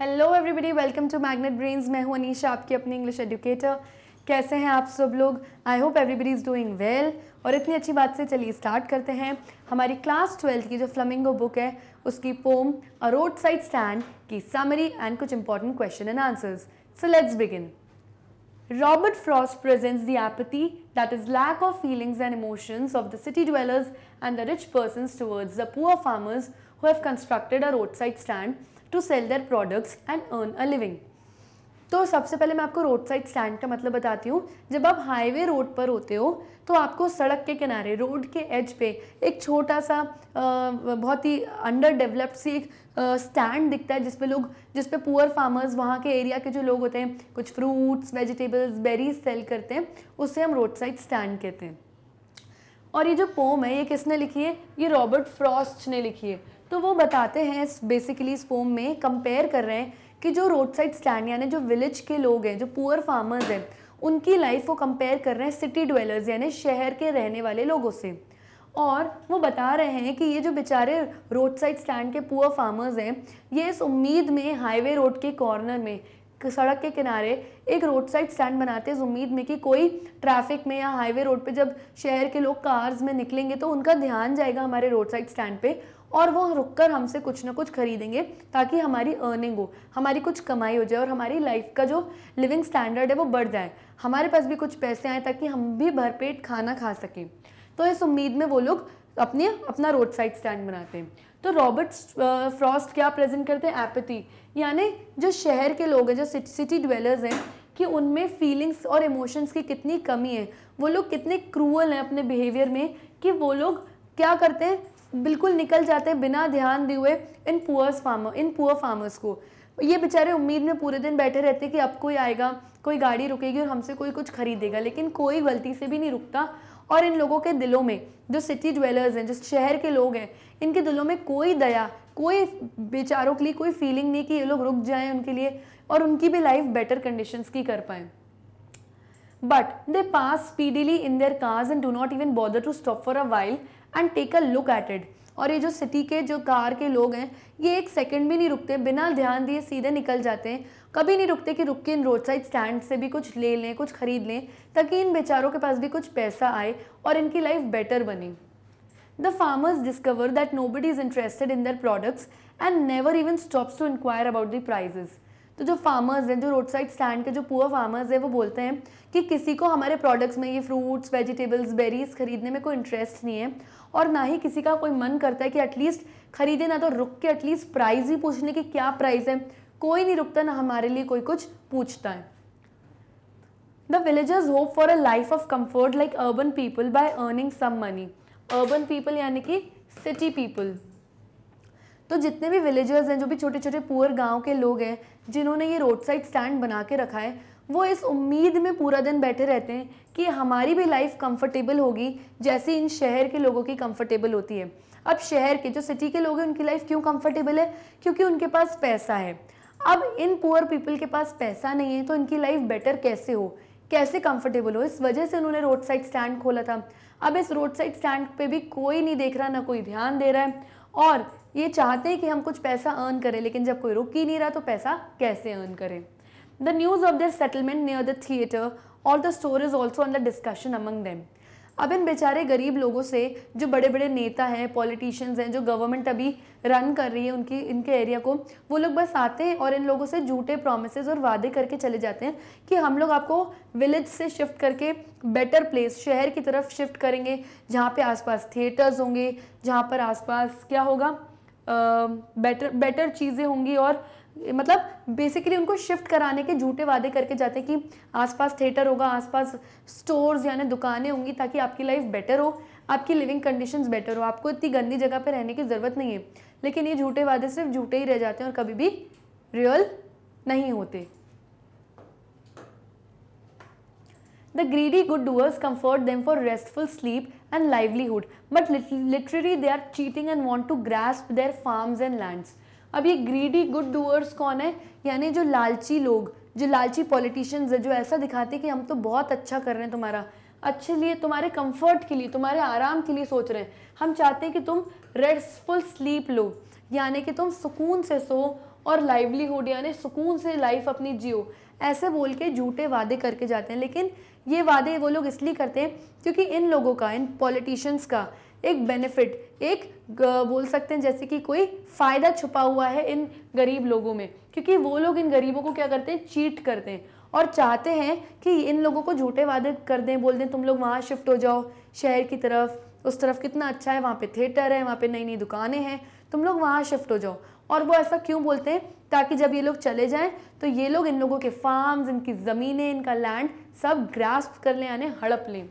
Hello everybody welcome to Magnet Brains मैं हूं अनीशा आपकी अपनी इंग्लिश एजुकेटर कैसे हैं आप सब लोग I hope everybody is doing well और इतनी अच्छी बात से चलिए स्टार्ट करते हैं हमारी क्लास ट्वेल्थ की जो फ्लमिंगो बुक है उसकी poem a road side stand की समरी एंड कुछ important question and answers so let's begin Robert presents presents the that is lack of feelings and emotions of the city dwellers and the rich person towards the poor farmers who have constructed a road side stand to sell their products and earn a living तो सबसे पहले मैं आपको road side stand का मतलब बताती हूँ जब आप हाईवे रोड पर होते हो तो आपको सड़क के किनारे रोड के एज पे एक छोटा सा बहुत ही अंडर डेवलप्ड सी एक स्टैंड दिखता है जिसपे लोग जिसपे पुअर फार्मर्स वहाँ के एरिया के जो लोग होते हैं कुछ फ्रूट्स वेजिटेबल्स बेरीज सेल करते हैं उससे हम रोड साइड स्टैंड कहते हैं और ये जो पोम है ये किसने लिखी है ये रॉबर्ट फ्रॉस्ट ने लिखी है तो वो बताते हैं इस बेसिकली इस फोम में कंपेयर कर रहे हैं कि जो रोड साइड स्टैंड यानी जो विलेज के लोग हैं जो पुअर फार्मर्स हैं उनकी लाइफ को कंपेयर कर रहे हैं सिटी ड्वेलर्स यानी शहर के रहने वाले लोगों से और वो बता रहे हैं कि ये जो बेचारे रोड साइड स्टैंड के पुअर फार्मर्स हैं ये इस उम्मीद में हाईवे रोड के कॉर्नर में सड़क के किनारे एक रोड साइड स्टैंड बनाते हैं इस उम्मीद में कि कोई ट्रैफिक में या हाईवे रोड पे जब शहर के लोग कार्स में निकलेंगे तो उनका ध्यान जाएगा हमारे रोड साइड स्टैंड पे और वो रुक कर हमसे कुछ ना कुछ खरीदेंगे ताकि हमारी अर्निंग हो हमारी कुछ कमाई हो जाए और हमारी लाइफ का जो लिविंग स्टैंडर्ड है वो बढ़ जाए हमारे पास भी कुछ पैसे आए ताकि हम भी भरपेट खाना खा सकें तो इस उम्मीद में वो लोग अपने अपना रोड साइड स्टैंड बनाते हैं तो रॉबर्ट फ्रॉस्ट uh, क्या प्रेजेंट करते हैं एपथी यानी जो शहर के लोग हैं जो सिटी ड्वेलर्स हैं कि उनमें फीलिंग्स और इमोशंस की कितनी कमी है वो लोग कितने क्रूअल हैं अपने बिहेवियर में कि वो लोग क्या करते हैं बिल्कुल निकल जाते हैं बिना ध्यान दिए हुए इन पुअर्स फार्मर इन पुअर फार्मर्स को ये बेचारे उम्मीद में पूरे दिन बैठे रहते हैं कि अब कोई आएगा कोई गाड़ी रुकेगी और हमसे कोई कुछ खरीदेगा लेकिन कोई गलती से भी नहीं रुकता और इन लोगों के दिलों में जो सिटी ड्वेलर्स हैं जो शहर के लोग हैं इनके दिलों में कोई दया कोई बेचारों के लिए कोई फीलिंग नहीं कि ये लोग रुक जाएं उनके लिए और उनकी भी लाइफ बेटर कंडीशंस की कर पाए but they pass speedily in their cars and do not even bother to stop for a while and take a look at it और ये जो सिटी के जो कार के लोग हैं ये एक सेकंड भी नहीं रुकते बिना ध्यान दिए सीधे निकल जाते हैं कभी नहीं रुकते कि रुक के इन रोड साइड स्टैंड से भी कुछ ले लें कुछ ख़रीद लें ताकि इन बेचारों के पास भी कुछ पैसा आए और इनकी लाइफ बेटर बने farmers discover that nobody is interested in their products and never even stops to inquire about the prices तो जो फार्मर्स हैं जो रोड साइड स्टैंड के जो पुअर फार्मर्स हैं वो बोलते हैं कि किसी को हमारे प्रोडक्ट्स में ये फ्रूट्स वेजिटेबल्स बेरीज खरीदने में कोई इंटरेस्ट नहीं है और ना ही किसी का कोई मन करता है कि एटलीस्ट खरीदे ना तो रुक के एटलीस्ट प्राइस ही पूछने की क्या प्राइस है कोई नहीं रुकता ना हमारे लिए कोई कुछ पूछता है the villagers hope for a life of comfort like urban people by earning some money urban people यानी कि सिटी पीपल्स तो जितने भी विलेजर्स हैं जो भी छोटे छोटे पुअर गाँव के लोग हैं जिन्होंने ये रोड साइड स्टैंड बना के रखा है वो इस उम्मीद में पूरा दिन बैठे रहते हैं कि हमारी भी लाइफ कंफर्टेबल होगी जैसे इन शहर के लोगों की कंफर्टेबल होती है अब शहर के जो सिटी के लोग हैं उनकी लाइफ क्यों कंफर्टेबल है क्योंकि उनके पास पैसा है अब इन पुअर पीपल के पास पैसा नहीं है तो इनकी लाइफ बेटर कैसे हो कैसे कंफर्टेबल हो इस वजह से उन्होंने रोड साइड स्टैंड खोला था अब इस रोड साइड स्टैंड पे भी कोई नहीं देख रहा ना कोई ध्यान दे रहा है और ये चाहते हैं कि हम कुछ पैसा अर्न करें लेकिन जब कोई रुक ही नहीं रहा तो पैसा कैसे अर्न करें the news of this settlement near the theatre और the store is also under discussion among them अब इन बेचारे गरीब लोगों से जो बड़े बड़े नेता हैं पॉलिटिशियंस हैं जो गवर्नमेंट अभी रन कर रही है उनकी इनके एरिया को वो लोग बस आते हैं और इन लोगों से झूठे प्रोमिसज और वादे करके चले जाते हैं कि हम लोग आपको विलेज से शिफ्ट करके बेटर प्लेस शहर की तरफ शिफ्ट करेंगे जहाँ पर आसपास थिएटर्स होंगे जहाँ पर आसपास क्या होगा बेटर बेटर चीज़ें होंगी और मतलब बेसिकली उनको शिफ्ट कराने के झूठे वादे करके जाते हैं कि आसपास थिएटर होगा आसपास स्टोर्स यानी दुकानें होंगी ताकि आपकी लाइफ बेटर हो आपकी लिविंग कंडीशंस बेटर हो आपको इतनी गंदी जगह पर रहने की ज़रूरत नहीं है लेकिन ये झूठे वादे सिर्फ झूठे ही रह जाते हैं और कभी भी रियल नहीं होते The greedy good doers comfort them for restful sleep and livelihood, but literally they are cheating and want to grasp their farms and lands. अब ये ग्रीडी गुड डूअर्स कौन है यानी जो लालची लोग जो लालची पॉलिटिशियंस है जो ऐसा दिखाते हैं कि हम तो बहुत अच्छा कर रहे हैं तुम्हारा अच्छे लिए तुम्हारे कंफर्ट के लिए तुम्हारे आराम के लिए सोच रहे हैं हम चाहते हैं कि तुम रेस्टफुल स्लीप लो यानी कि तुम सुकून से सो और लाइवलीहुड यानी सुकून से लाइफ अपनी जियो ऐसे बोल के झूठे वादे करके जाते हैं लेकिन ये वादे वो लोग इसलिए करते हैं क्योंकि इन लोगों का इन पॉलिटिशियंस का एक बेनिफिट एक बोल सकते हैं जैसे कि कोई फ़ायदा छुपा हुआ है इन गरीब लोगों में क्योंकि वो लोग इन गरीबों को क्या करते हैं चीट करते हैं और चाहते हैं कि इन लोगों को झूठे वादे कर दें बोल दें तुम लोग वहाँ शिफ्ट हो जाओ शहर की तरफ उस तरफ कितना अच्छा है वहाँ पे थिएटर है वहाँ पे नई नई दुकानें हैं तुम लोग वहाँ शिफ्ट हो जाओ और वो ऐसा क्यों बोलते हैं ताकि जब ये लोग चले जाएं तो ये लोग इन लोगों के फार्म्स इनकी ज़मीनें इनका लैंड सब ग्रास्प कर लें यानी हड़प लें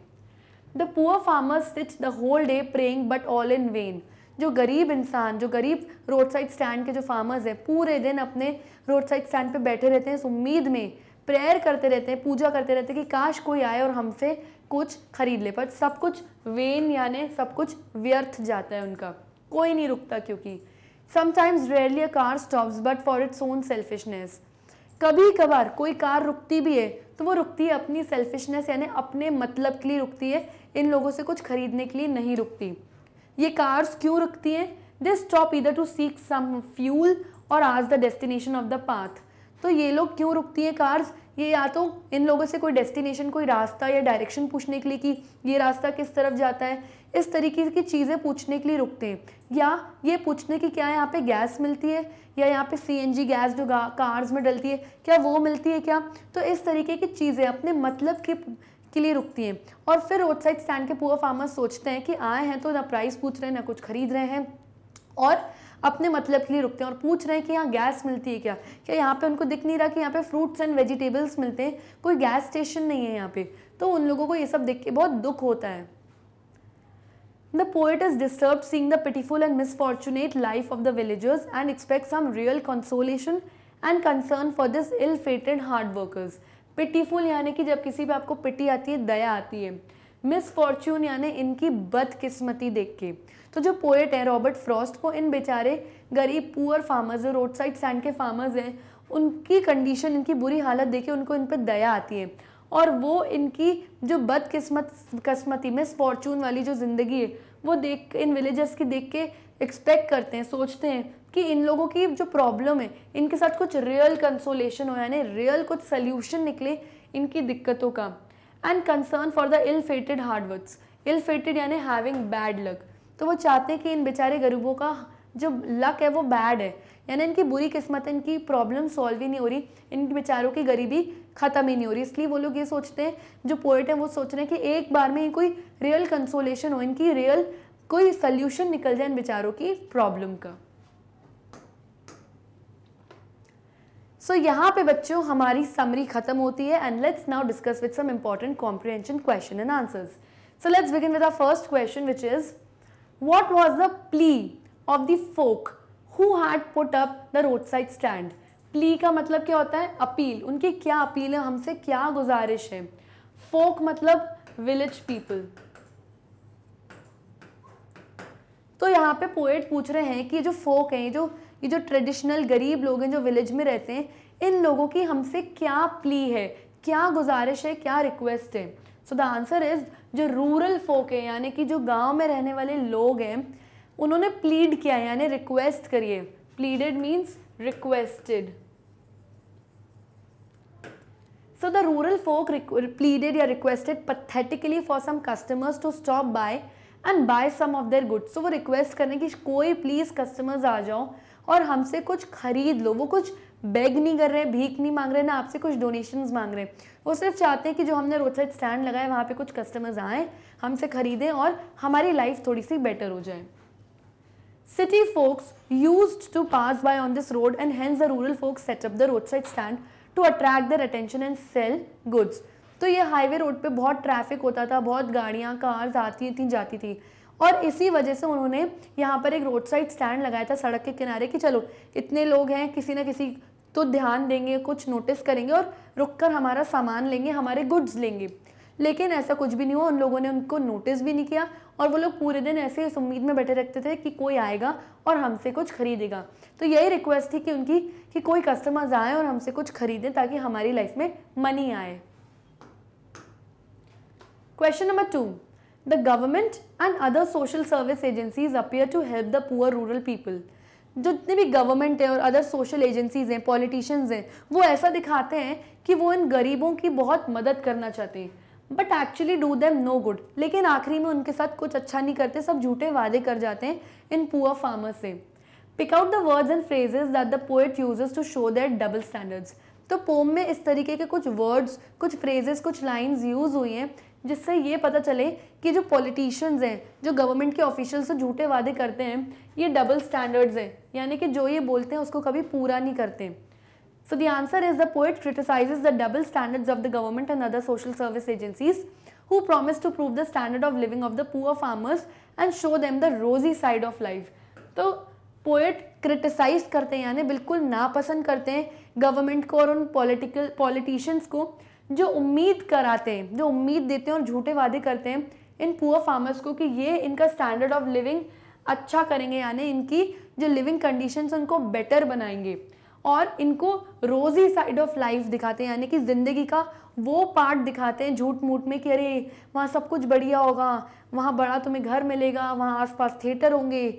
the poor farmer sit the whole day praying but all in vain जो गरीब इंसान जो गरीब रोड साइड स्टैंड के जो फार्मर्स हैं पूरे दिन अपने रोड साइड स्टैंड पे बैठे रहते हैं इस उम्मीद में प्रेयर करते रहते हैं पूजा करते रहते हैं कि काश कोई आए और हमसे कुछ खरीद ले पर सब कुछ वेन यानि सब कुछ व्यर्थ जाता है उनका कोई नहीं रुकता क्योंकि sometimes rarely a car stops but for its own selfishness कभी कभार कोई कार रुकती भी है तो वो रुकती है अपनी सेल्फिशनेस यानी अपने मतलब के लिए रुकती है इन लोगों से कुछ खरीदने के लिए नहीं रुकती ये कार्स क्यों रुकती हैं they stop either to seek some fuel or ask the destination of the path तो ये लोग क्यों रुकती हैं कार्स ये या तो इन लोगों से कोई डेस्टिनेशन कोई रास्ता या डायरेक्शन पूछने के लिए कि ये रास्ता किस तरफ जाता है इस तरीके की चीज़ें पूछने के लिए रुकते हैं या ये पूछने की क्या यहाँ पे गैस मिलती है या यहाँ पे सीएनजी गैस जो कार्स में डलती है क्या वो मिलती है क्या तो इस तरीके की चीज़ें अपने मतलब के के लिए रुकती हैं और फिर रोड साइड स्टैंड के पूरा फार्मर सोचते हैं कि आए हैं तो ना प्राइस पूछ रहे हैं ना कुछ खरीद रहे हैं और अपने मतलब के लिए रुकते हैं और पूछ रहे हैं कि यहाँ गैस मिलती है क्या क्या यहाँ पे उनको दिख नहीं रहा कि यहाँ पे फ्रूट्स एंड वेजिटेबल्स मिलते हैं कोई गैस स्टेशन नहीं है यहाँ पे तो उन लोगों को ये सब देख के बहुत दुख होता है The poet is disturbed seeing the pitiful and misfortunate life of the villagers and expects some real consolation and concern for this ill-fated hard workers. Pitiful यानी कि जब किसी पे आपको पिटी आती है दया आती है मिस फॉर्च्यून यानी इनकी बदकिस्मती देख के तो जो पोएट हैं रॉबर्ट फ्रॉस्ट को इन बेचारे गरीब पुअर फार्मर्स जो रोड साइड सैंड के फार्मर्स हैं उनकी कंडीशन इनकी बुरी हालत देखे उनको इन पर दया आती है और वो इनकी जो बदकिस्मत किस्मती फॉर्चून वाली जो ज़िंदगी है वो देख इन विलेजर्स की देख के एक्सपेक्ट करते हैं सोचते हैं कि इन लोगों की जो प्रॉब्लम है इनके साथ कुछ रियल कंसोलेशन हो यानी रियल कुछ सल्यूशन निकले इनकी दिक्कतों का and concern for the ill fated hardworks ill fated यानी हैविंग बैड लक तो वो चाहते हैं कि इन बेचारे गरीबों का जो लक है वो बैड है यानी इनकी बुरी किस्मत इनकी प्रॉब्लम सॉल्व ही नहीं हो रही इन बेचारों की गरीबी ख़त्म ही नहीं हो रही इसलिए वो लोग ये सोचते हैं जो पोइट हैं वो सोच रहे हैं कि एक बार में ही कोई रियल कंसोलेशन हो इनकी रियल कोई सल्यूशन निकल जाए इन बेचारों की प्रॉब्लम का सो so, यहाँ पे बच्चों हमारी समरी खत्म होती है and let's now discuss with some important comprehension question and answers so let's begin with the first question which is what was the plea of the folk who had put up the road side stand plea का मतलब क्या होता है appeal उनकी क्या appeal है हमसे क्या गुजारिश है फोक मतलब विलेज पीपल तो यहाँ पे पोएट पूछ रहे हैं कि जो फोक हैं जो ये जो ट्रेडिशनल गरीब लोग हैं जो विलेज में रहते हैं इन लोगों की हमसे क्या प्ली है क्या गुजारिश है क्या रिक्वेस्ट है सो द आंसर इज जो रूरल फोक है यानी कि जो गांव में रहने वाले लोग हैं उन्होंने प्लीड किया यानी रिक्वेस्ट करिए pleaded means requested so the rural folk pleaded या requested pathetically for some customers to stop by and buy some of their goods so वो रहे करने की कोई प्लीज कस्टमर्स आ जाओ और हमसे कुछ खरीद लो वो कुछ बेग नहीं कर रहे भीख नहीं मांग रहे ना आपसे कुछ डोनेशंस मांग रहे हैं वो सिर्फ चाहते हैं कि जो हमने रोड साइड स्टैंड लगाए वहाँ पे कुछ कस्टमर्स आएँ हमसे खरीदें और हमारी लाइफ थोड़ी सी बेटर हो जाए City folks used to pass by on this road and hence the rural folks set up the roadside stand to attract their attention and sell goods. तो ये हाईवे रोड पे बहुत ट्रैफिक होता था बहुत गाड़ियाँ कार्स आती थी जाती थी और इसी वजह से उन्होंने यहाँ पर एक रोड साइड स्टैंड लगाया था सड़क के किनारे कि चलो इतने लोग हैं किसी ना किसी तो ध्यान देंगे कुछ नोटिस करेंगे और रुक कर हमारा सामान लेंगे हमारे गुड्स लेंगे लेकिन ऐसा कुछ भी नहीं हुआ उन लोगों ने उनको नोटिस भी नहीं किया और वो लोग पूरे दिन ऐसे इस उम्मीद में बैठे रखते थे कि कोई आएगा और हमसे कुछ खरीदेगा तो यही रिक्वेस्ट थी कि उनकी कि कोई कस्टमर्स आए और हमसे कुछ खरीदें ताकि हमारी लाइफ में मनी आए question number two the government and other social service agencies appear to help the poor rural people जो जितने भी गवर्नमेंट हैं और अदर सोशल एजेंसीज़ हैं पॉलिटिशियंस हैं वो ऐसा दिखाते हैं कि वो इन गरीबों की बहुत मदद करना चाहते हैं but actually do them no good लेकिन आखिरी में उनके साथ कुछ अच्छा नहीं करते सब झूठे वादे कर जाते हैं इन पुअर फार्मर से pick out the words and phrases that the poet uses to show that double standards तो पोम में इस तरीके के कुछ वर्ड्स कुछ फ्रेजेस कुछ लाइन्स यूज़ हुई हैं जिससे ये पता चले कि जो पॉलिटिशियंस हैं जो गवर्नमेंट के ऑफिशियल से झूठे वादे करते हैं ये डबल स्टैंडर्ड्स हैं यानी कि जो ये बोलते हैं उसको कभी पूरा नहीं करते हैं So the answer is the poet criticizes the double standards of the government and other social service agencies who promise to prove the standard of living of the poor farmers and show them the rosy side of life. तो poet criticize करते हैं यानी बिल्कुल नापसंद करते हैं government को और उन पॉलिटिकल पॉलिटिशियंस को जो उम्मीद कराते हैं जो उम्मीद देते हैं और झूठे वादे करते हैं इन पुअर फार्मर्स को कि ये इनका स्टैंडर्ड ऑफ लिविंग अच्छा करेंगे यानी इनकी जो लिविंग कंडीशंस उनको बेटर बनाएंगे और इनको रोज़ी साइड ऑफ लाइफ दिखाते हैं यानी कि ज़िंदगी का वो पार्ट दिखाते हैं झूठ मूठ में कि अरे वहाँ सब कुछ बढ़िया होगा वहाँ बड़ा तुम्हें घर मिलेगा वहाँ आसपास थिएटर होंगे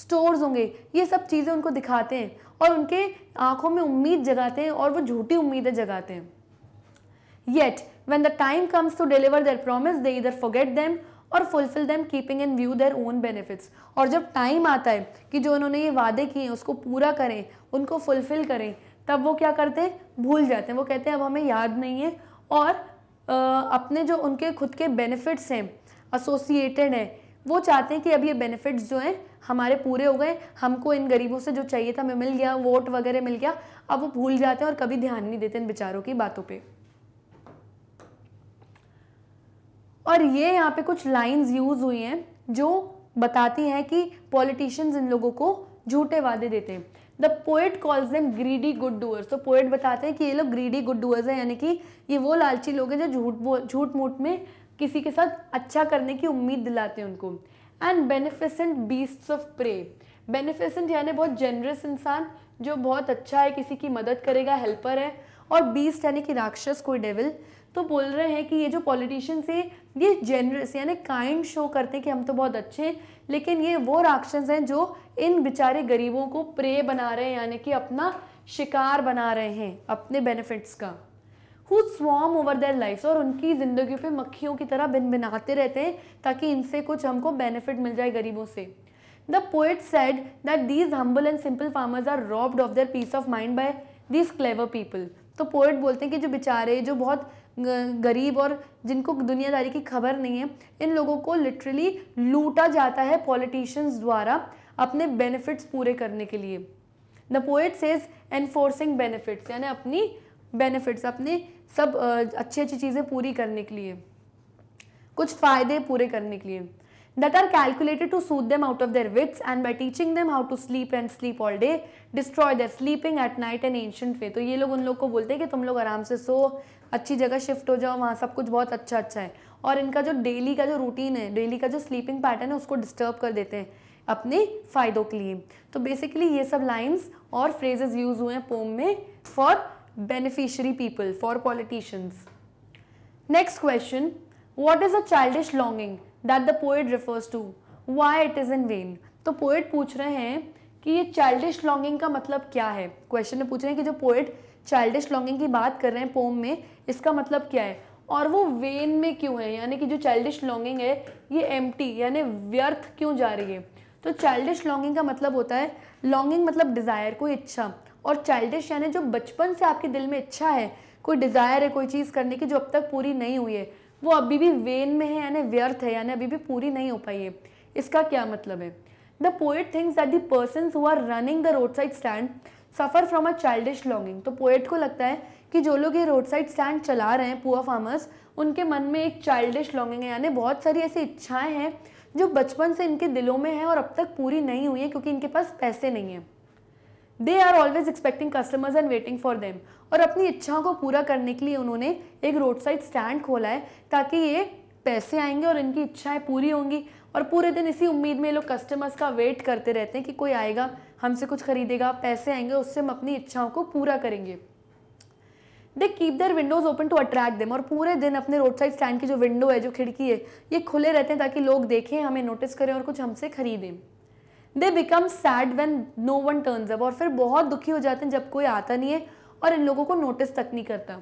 स्टोर्स होंगे ये सब चीज़ें उनको दिखाते हैं और उनके आँखों में उम्मीद जगाते हैं और वो झूठी उम्मीदें जगाते हैं yet when the time comes to deliver their promise they either forget them or fulfil them keeping in view their own benefits और जब टाइम आता है कि जो उन्होंने ये वादे किए हैं उसको पूरा करें उनको फुलफिल करें तब वो क्या करते हैं भूल जाते हैं वो कहते हैं अब हमें याद नहीं है और आ, अपने जो उनके खुद के बेनिफिट्स हैं एसोसिएटेड हैं वो चाहते हैं कि अब ये बेनिफिट्स जो हैं हमारे पूरे हो गए हमको इन गरीबों से जो चाहिए था हमें मिल गया वोट वगैरह मिल गया अब वो भूल जाते हैं और कभी ध्यान नहीं देते इन बेचारों की बातों पर और ये यहाँ पे कुछ लाइंस यूज़ हुई हैं जो बताती हैं कि पॉलिटिशियंस इन लोगों को झूठे वादे देते हैं the poet calls them greedy good doers तो पोएट बताते हैं कि ये लोग ग्रीडी गुड डूअर्स हैं यानी कि ये वो लालची लोग हैं जो झूठ झूठ मूठ में किसी के साथ अच्छा करने की उम्मीद दिलाते हैं उनको and beneficent beasts of prey beneficent यानी बहुत जेनरस इंसान जो बहुत अच्छा है किसी की मदद करेगा हेल्पर है और बीस्ट यानी कि राक्षस कोई डेविल तो बोल रहे हैं कि ये जो पॉलिटिशियंस है ये जेनरस यानी काइंड शो करते हैं कि हम तो बहुत अच्छे हैं लेकिन ये वो राक्षस हैं जो इन बेचारे गरीबों को प्रे बना रहे हैं यानी कि अपना शिकार बना रहे हैं अपने बेनिफिट्स का हु स्वाम ओवर देयर लाइफ और उनकी ज़िंदगी पे मक्खियों की तरह बिन बिनाते रहते हैं ताकि इनसे कुछ हमको बेनिफिट मिल जाए गरीबों से the poet said that these humble and simple farmers are robbed of their peace of mind by these clever people तो पोइट बोलते हैं कि जो बेचारे जो बहुत गरीब और जिनको दुनियादारी की खबर नहीं है इन लोगों को लिटरली लूटा जाता है पॉलिटिशियंस द्वारा अपने बेनिफिट्स पूरे करने के लिए the poet is enforcing benefits यानी अपनी बेनिफिट्स अपने सब अच्छी अच्छी चीज़ें पूरी करने के लिए कुछ फ़ायदे पूरे करने के लिए that are calculated to soothe them out of their wits and by teaching them how to sleep and sleep all day destroy their sleeping at night and ancient way तो ये लोग उन लोग को बोलते हैं कि तुम लोग आराम से सो अच्छी जगह शिफ्ट हो जाओ वहाँ सब कुछ बहुत अच्छा अच्छा है और इनका जो डेली का जो रूटीन है डेली का जो स्लीपिंग पैटर्न है उसको डिस्टर्ब कर देते हैं अपने फ़ायदों के लिए तो बेसिकली ये सब लाइन्स और फ्रेजेस यूज़ हुए हैं पोम में for beneficiary people for politicians next question what is a childish longing that the poet refers to why it is in vain तो पोएट पूछ रहे हैं कि ये चाइल्डिश लॉन्गिंग का मतलब क्या है क्वेश्चन में पूछ रहे हैं कि जो पोइट चाइल्डिश लॉन्गिंग की बात कर रहे हैं पोम में इसका मतलब क्या है और वो वेन में क्यों है यानी कि जो चाइल्डिश लॉन्गिंग है ये एम यानी व्यर्थ क्यों जा रही है तो चाइल्डिश लॉन्गिंग का मतलब होता है लॉन्गिंग मतलब डिज़ायर कोई इच्छा और चाइल्डिश यानी जो बचपन से आपके दिल में इच्छा है कोई डिज़ायर है कोई चीज़ करने की जो अब तक पूरी नहीं हुई है वो अभी भी वेन में है यानी व्यर्थ है यानी अभी भी पूरी नहीं हो पाई है इसका क्या मतलब है the poet thinks that the person who are running the road side stand suffer from a childish longing तो पोएट को लगता है कि जो लोग ये रोड साइड स्टैंड चला रहे हैं पुअर फार्मर्स उनके मन में एक चाइल्डिश लॉन्गिंग है यानी बहुत सारी ऐसी इच्छाएं हैं जो बचपन से इनके दिलों में हैं और अब तक पूरी नहीं हुई है क्योंकि इनके पास पैसे नहीं हैं they are always expecting customers and waiting for them और अपनी इच्छाओं को पूरा करने के लिए उन्होंने एक रोड साइड स्टैंड खोला है ताकि ये पैसे आएंगे और इनकी इच्छाएं पूरी होंगी और पूरे दिन इसी उम्मीद में ये लोग कस्टमर्स का वेट करते रहते हैं कि कोई आएगा हमसे कुछ खरीदेगा पैसे आएंगे उससे हम अपनी इच्छाओं को पूरा करेंगे they keep their windows open to attract them और पूरे दिन अपने रोड साइड स्टैंड की जो विंडो है जो खिड़की है ये खुले रहते हैं ताकि लोग देखें हमें नोटिस करें और कुछ हमसे खरीदें they become sad when no one turns up और फिर बहुत दुखी हो जाते हैं जब कोई आता नहीं है और इन लोगों को नोटिस तक नहीं करता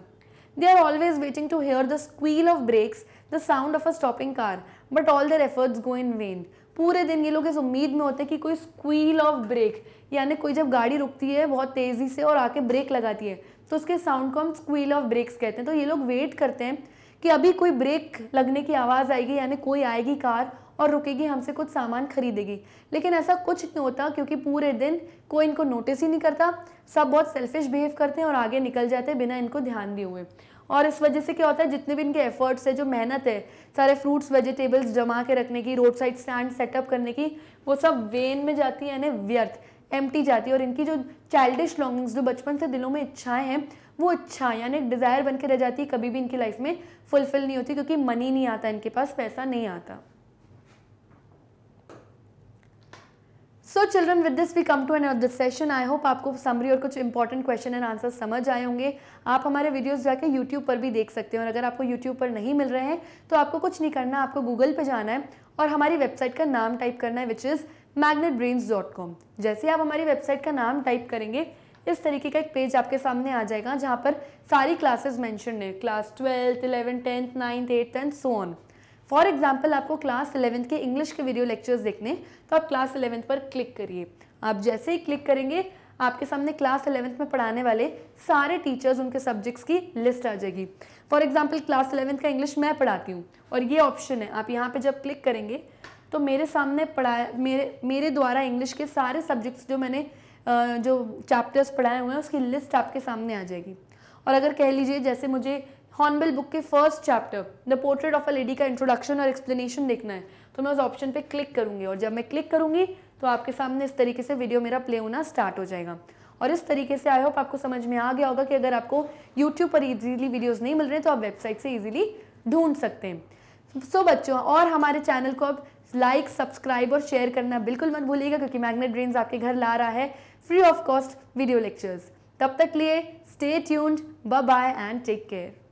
they are always waiting to hear the squeal of brakes the sound of a stopping car but all their efforts go in vain पूरे दिन ये लोग इस उम्मीद में होते हैं कि कोई स्क्वील ऑफ ब्रेक यानी कोई जब गाड़ी रुकती है बहुत तेज़ी से और आके ब्रेक लगाती है तो उसके साउंड को हम स्क्वील ऑफ ब्रेक्स कहते हैं तो ये लोग वेट करते हैं कि अभी कोई ब्रेक लगने की आवाज़ आएगी यानी कोई आएगी कार और रुकेगी हमसे कुछ सामान खरीदेगी लेकिन ऐसा कुछ नहीं होता क्योंकि पूरे दिन कोई इनको नोटिस ही नहीं करता सब बहुत सेल्फिश बिहेव करते हैं और आगे निकल जाते हैं बिना इनको ध्यान दिए हुए और इस वजह से क्या होता है जितने भी इनके एफर्ट्स है जो मेहनत है सारे फ्रूट्स वेजिटेबल्स जमा के रखने की रोड साइड स्टैंड सेटअप करने की वो सब वेन में जाती है यानी व्यर्थ एम जाती है और इनकी जो चाइल्डिश लॉन्गिंग्स जो बचपन से दिलों में इच्छाएं हैं वो इच्छा यानी डिज़ायर बन के रह जाती है कभी भी इनकी लाइफ में फुलफिल नहीं होती क्योंकि मनी नहीं आता इनके पास पैसा नहीं आता so children with this we come to an this session I hope आपको समरी और कुछ इंपॉर्टेंट क्वेश्चन एंड आंसर समझ आए होंगे आप हमारे वीडियोस जाके यूट्यूब पर भी देख सकते हैं और अगर आपको यूट्यूब पर नहीं मिल रहे हैं तो आपको कुछ नहीं करना आपको गूगल पर जाना है और हमारी वेबसाइट का नाम टाइप करना है विच इज़ कॉम जैसे आप हमारी वेबसाइट का नाम टाइप करेंगे इस तरीके का एक पेज आपके सामने आ जाएगा जहाँ पर सारी क्लासेज मैंशन है class twelfth eleven tenth ninth eight and so on for example आपको क्लास इलेवेंथ के इंग्लिश के वीडियो लेक्चर्स देखने तो आप क्लास इलेवेंथ पर क्लिक करिए आप जैसे ही क्लिक करेंगे आपके सामने क्लास इलेवंथ में पढ़ाने वाले सारे टीचर्स उनके सब्जेक्ट्स की लिस्ट आ जाएगी फॉर एग्जाम्पल क्लास इलेवंथ का इंग्लिश मैं पढ़ाती हूँ और ये ऑप्शन है आप यहाँ पे जब क्लिक करेंगे तो मेरे सामने पढ़ाया मेरे मेरे द्वारा इंग्लिश के सारे सब्जेक्ट्स जो मैंने जो चैप्टर्स पढ़ाए हुए हैं उसकी लिस्ट आपके सामने आ जाएगी और अगर कह लीजिए जैसे मुझे हॉर्नबिल बुक के first chapter the portrait of a lady का इंट्रोडक्शन और एक्सप्लेनेशन देखना है तो मैं उस ऑप्शन पे क्लिक करूंगी और जब मैं क्लिक करूँगी तो आपके सामने इस तरीके से वीडियो मेरा प्ले होना स्टार्ट हो जाएगा और इस तरीके से आई होप आपको समझ में आ गया होगा कि अगर आपको यूट्यूब पर ईजिली वीडियोज़ नहीं मिल रहे तो आप वेबसाइट से ईजिली ढूंढ सकते हैं सो so, बच्चों और हमारे चैनल को अब लाइक सब्सक्राइब और शेयर करना बिल्कुल मत भूलिएगा क्योंकि मैग्नेट ड्रीम्स आपके घर ला रहा है free of cost video lectures तब तक लिए stay tuned bye bye and take care